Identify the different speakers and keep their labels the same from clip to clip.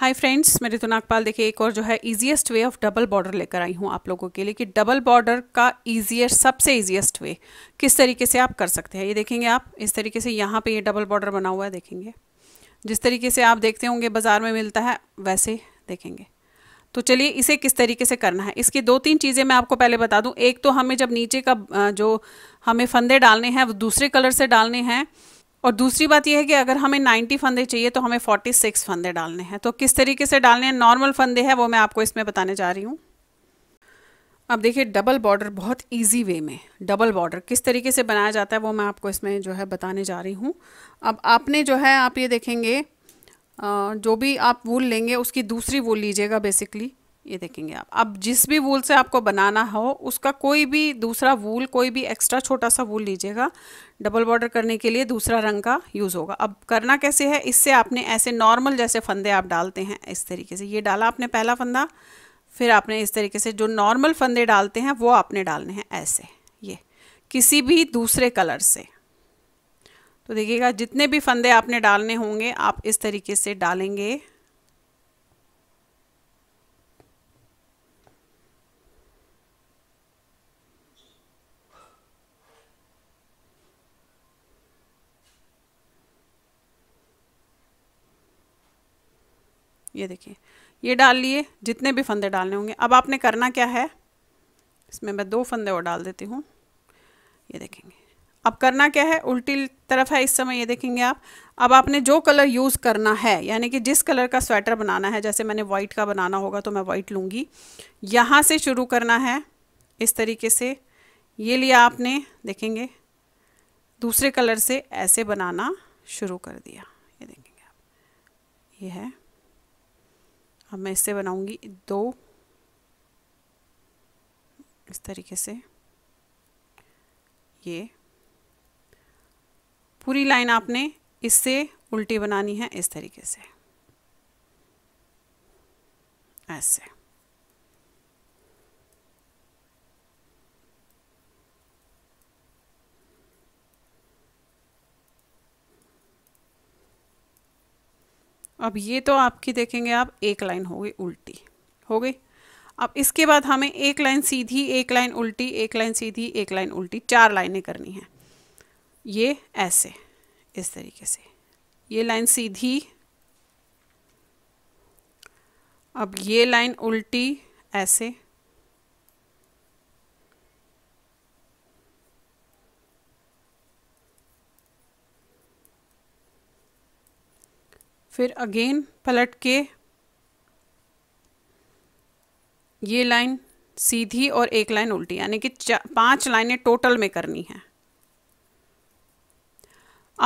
Speaker 1: Hi friends मैं ऋतु नागपाल देखिए एक और जो है easiest way of double border लेकर आई हूँ आप लोगों के लिए कि डबल बॉर्डर का इजीएस्ट सबसे इजीएस्ट वे किस तरीके से आप कर सकते हैं ये देखेंगे आप इस तरीके से यहाँ पे ये डबल बॉर्डर बना हुआ है देखेंगे जिस तरीके से आप देखते होंगे बाज़ार में मिलता है वैसे देखेंगे तो चलिए इसे किस तरीके से करना है इसकी दो तीन चीज़ें मैं आपको पहले बता दूँ एक तो हमें जब नीचे का जो हमें फंदे डालने हैं वो दूसरे कलर से डालने हैं और दूसरी बात यह है कि अगर हमें 90 फंदे चाहिए तो हमें 46 फंदे डालने हैं तो किस तरीके से डालने हैं नॉर्मल फंदे हैं वो मैं आपको इसमें बताने जा रही हूँ अब देखिए डबल बॉर्डर बहुत इजी वे में डबल बॉर्डर किस तरीके से बनाया जाता है वो मैं आपको इसमें जो है बताने जा रही हूँ अब आपने जो है आप ये देखेंगे जो भी आप वूल लेंगे उसकी दूसरी वूल लीजिएगा बेसिकली ये देखेंगे आप अब जिस भी वूल से आपको बनाना हो उसका कोई भी दूसरा वूल कोई भी एक्स्ट्रा छोटा सा वूल लीजिएगा डबल बॉर्डर करने के लिए दूसरा रंग का यूज़ होगा अब करना कैसे है इससे आपने ऐसे नॉर्मल जैसे फंदे आप डालते हैं इस तरीके से ये डाला आपने पहला फंदा फिर आपने इस तरीके से जो नॉर्मल फंदे डालते हैं वो आपने डालने हैं ऐसे ये किसी भी दूसरे कलर से तो देखिएगा जितने भी फंदे आपने डालने होंगे आप इस तरीके से डालेंगे ये देखिए ये डाल लिए जितने भी फंदे डालने होंगे अब आपने करना क्या है इसमें मैं दो फंदे और डाल देती हूँ ये देखेंगे अब करना क्या है उल्टी तरफ है इस समय ये देखेंगे आप अब आपने जो कलर यूज़ करना है यानी कि जिस कलर का स्वेटर बनाना है जैसे मैंने वाइट का बनाना होगा तो मैं वाइट लूँगी यहाँ से शुरू करना है इस तरीके से ये लिया आपने देखेंगे दूसरे कलर से ऐसे बनाना शुरू कर दिया ये देखेंगे आप ये है अब मैं इससे बनाऊंगी दो इस तरीके से ये पूरी लाइन आपने इससे उल्टी बनानी है इस तरीके से ऐसे अब ये तो आपकी देखेंगे आप एक लाइन हो गई उल्टी हो गई अब इसके बाद हमें एक लाइन सीधी एक लाइन उल्टी एक लाइन सीधी एक लाइन उल्टी चार लाइनें करनी है ये ऐसे इस तरीके से ये लाइन सीधी अब ये लाइन उल्टी ऐसे फिर अगेन पलट के ये लाइन सीधी और एक लाइन उल्टी यानी कि पांच लाइनें टोटल में करनी है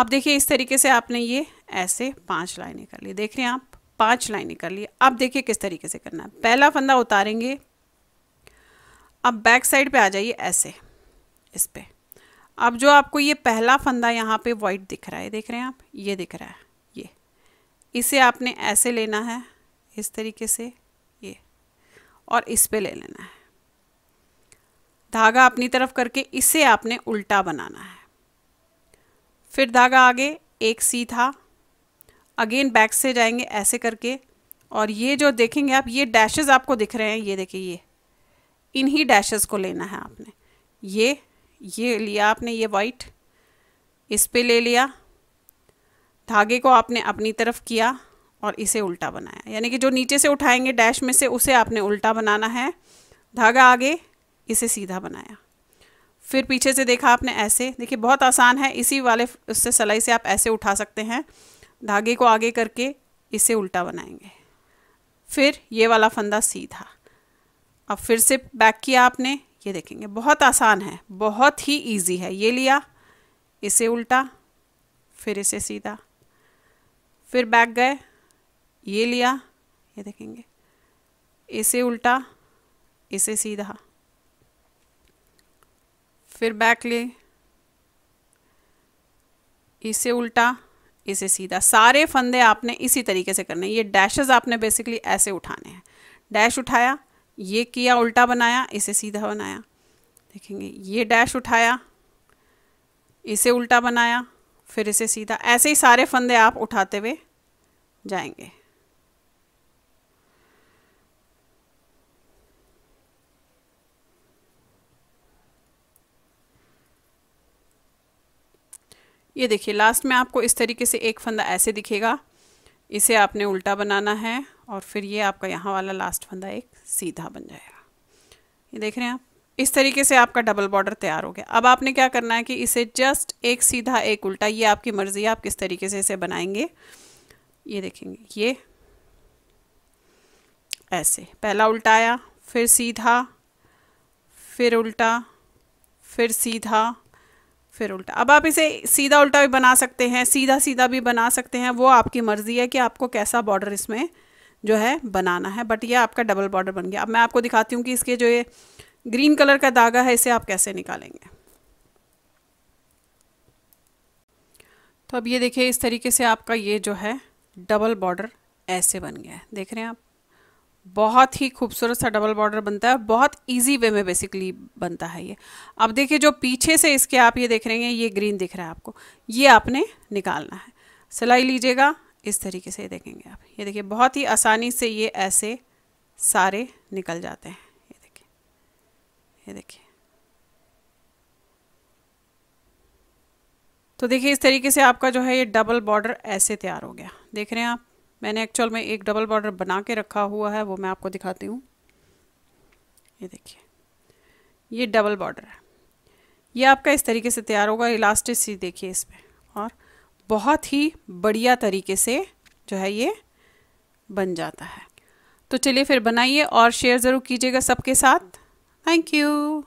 Speaker 1: आप देखिए इस तरीके से आपने ये ऐसे पांच लाइनें कर ली देख रहे हैं आप पांच लाइनें कर ली अब देखिए किस तरीके से करना है पहला फंदा उतारेंगे अब बैक साइड पे आ जाइए ऐसे इस पर अब जो आपको ये पहला फंदा यहाँ पे वाइट दिख रहा है देख रहे हैं आप ये दिख रहा है इसे आपने ऐसे लेना है इस तरीके से ये और इस पे ले लेना है धागा अपनी तरफ करके इसे आपने उल्टा बनाना है फिर धागा आगे एक सी था अगेन बैक से जाएंगे ऐसे करके और ये जो देखेंगे आप ये डैशेस आपको दिख रहे हैं ये देखिए ये इन्हीं डैशेस को लेना है आपने ये ये लिया आपने ये वाइट इस पे ले लिया धागे को आपने अपनी तरफ किया और इसे उल्टा बनाया यानी कि जो नीचे से उठाएंगे डैश में से उसे आपने उल्टा बनाना है धागा आगे इसे सीधा बनाया फिर पीछे से देखा आपने ऐसे देखिए बहुत आसान है इसी वाले उससे सलाई से आप ऐसे उठा सकते हैं धागे को आगे करके इसे उल्टा बनाएंगे फिर ये वाला फंदा सीधा अब फिर से बैक किया आपने ये देखेंगे बहुत आसान है बहुत ही ईजी है ये लिया इसे उल्टा फिर इसे सीधा फिर बैक गए ये लिया ये देखेंगे इसे उल्टा इसे सीधा फिर बैक ले इसे उल्टा इसे सीधा सारे फंदे आपने इसी तरीके से करने ये डैशेस आपने बेसिकली ऐसे उठाने हैं डैश उठाया ये किया उल्टा बनाया इसे सीधा बनाया देखेंगे ये डैश उठाया इसे उल्टा बनाया फिर इसे सीधा ऐसे ही सारे फंदे आप उठाते हुए जाएंगे ये देखिए लास्ट में आपको इस तरीके से एक फंदा ऐसे दिखेगा इसे आपने उल्टा बनाना है और फिर ये आपका यहाँ वाला लास्ट फंदा एक सीधा बन जाएगा ये देख रहे हैं आप इस तरीके से आपका डबल बॉर्डर तैयार हो गया अब आपने क्या करना है कि इसे जस्ट एक सीधा एक उल्टा ये आपकी मर्ज़ी है आप किस तरीके से इसे बनाएंगे ये देखेंगे ये ऐसे पहला उल्टाया फिर सीधा फिर उल्टा फिर सीधा फिर उल्टा अब आप इसे सीधा उल्टा भी बना सकते हैं सीधा सीधा भी बना सकते हैं वो आपकी मर्ज़ी है कि आपको कैसा बॉर्डर इसमें जो है बनाना है बट ये आपका डबल बॉर्डर बन गया अब मैं आपको दिखाती हूँ कि इसके जो ये ग्रीन कलर का धागा है इसे आप कैसे निकालेंगे तो अब ये देखिए इस तरीके से आपका ये जो है डबल बॉर्डर ऐसे बन गया है देख रहे हैं आप बहुत ही खूबसूरत सा डबल बॉर्डर बनता है बहुत इजी वे में बेसिकली बनता है ये अब देखिए जो पीछे से इसके आप ये देख रहे हैं ये ग्रीन दिख रहा है आपको ये आपने निकालना है सिलाई लीजिएगा इस तरीके से देखेंगे आप ये देखिए बहुत ही आसानी से ये ऐसे सारे निकल जाते हैं ये देखिए तो देखिए इस तरीके से आपका जो है ये डबल बॉर्डर ऐसे तैयार हो गया देख रहे हैं आप मैंने एक्चुअल में एक डबल बॉर्डर बना के रखा हुआ है वो मैं आपको दिखाती हूँ ये देखिए ये डबल बॉर्डर है ये आपका इस तरीके से तैयार होगा इलास्टिसिटी देखिए इस पर और बहुत ही बढ़िया तरीके से जो है ये बन जाता है तो चलिए फिर बनाइए और शेयर ज़रूर कीजिएगा सबके साथ Thank you.